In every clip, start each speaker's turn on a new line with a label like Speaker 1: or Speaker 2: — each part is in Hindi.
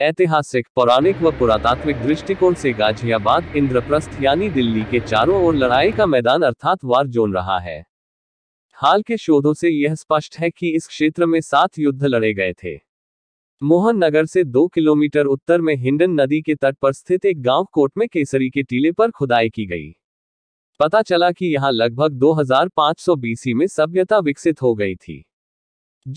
Speaker 1: ऐतिहासिक पौराणिक व पुरातात्विक दृष्टिकोण से गाजियाबाद इंद्रप्रस्थ यानी दिल्ली के चारों ओर लड़ाई का मैदान अर्थात वार जोन रहा है हाल के शोधों से यह स्पष्ट है कि इस क्षेत्र में सात युद्ध लड़े गए थे मोहन नगर से दो किलोमीटर उत्तर में हिंडन नदी के तट पर स्थित एक गांव कोट में केसरी के टीले पर खुदाई की गई पता चला कि यहाँ लगभग 2500 बीसी में सभ्यता विकसित हो गई थी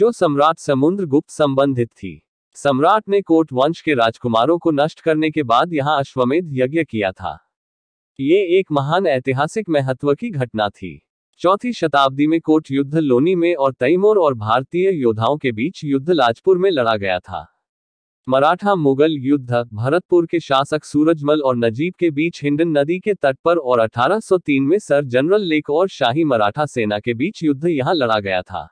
Speaker 1: जो सम्राट समुद्र गुप्त संबंधित थी सम्राट ने कोट वंश के राजकुमारों को नष्ट करने के बाद यहाँ अश्वमेध यज्ञ किया था ये एक महान ऐतिहासिक महत्व की घटना थी चौथी शताब्दी में कोट युद्ध लोनी में और तैमोर और भारतीय योद्धाओं के बीच युद्ध लाजपुर में लड़ा गया था मराठा मुगल युद्ध भरतपुर के शासक सूरजमल और नजीब के बीच हिंडन नदी के तट पर और 1803 में सर जनरल लेक और शाही मराठा सेना के बीच युद्ध यहाँ लड़ा गया था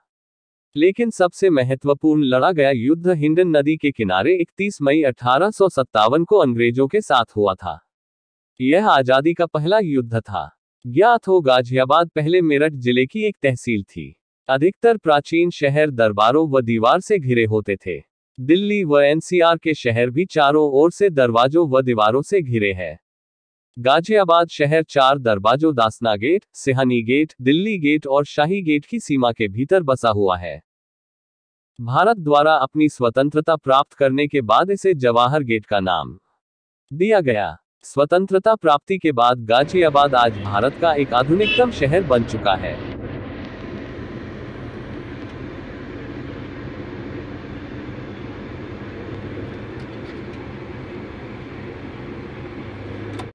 Speaker 1: लेकिन सबसे महत्वपूर्ण लड़ा गया युद्ध हिंडन नदी के किनारे 31 मई अठारह को अंग्रेजों के साथ हुआ था यह आजादी का पहला युद्ध था ज्ञात हो गाजियाबाद पहले मेरठ जिले की एक तहसील थी अधिकतर प्राचीन शहर दरबारों व दीवार से घिरे होते थे दिल्ली व एनसीआर के शहर भी चारों ओर से दरवाजों व दीवारों से घिरे हैं गाजियाबाद शहर चार दरवाजों Dasna gate Sihani gate Delhi gate और शाही गेट की सीमा के भीतर बसा हुआ है भारत द्वारा अपनी स्वतंत्रता प्राप्त करने के बाद इसे जवाहर गेट का नाम दिया गया स्वतंत्रता प्राप्ति के बाद गाजियाबाद आज भारत का एक आधुनिकतम शहर बन चुका है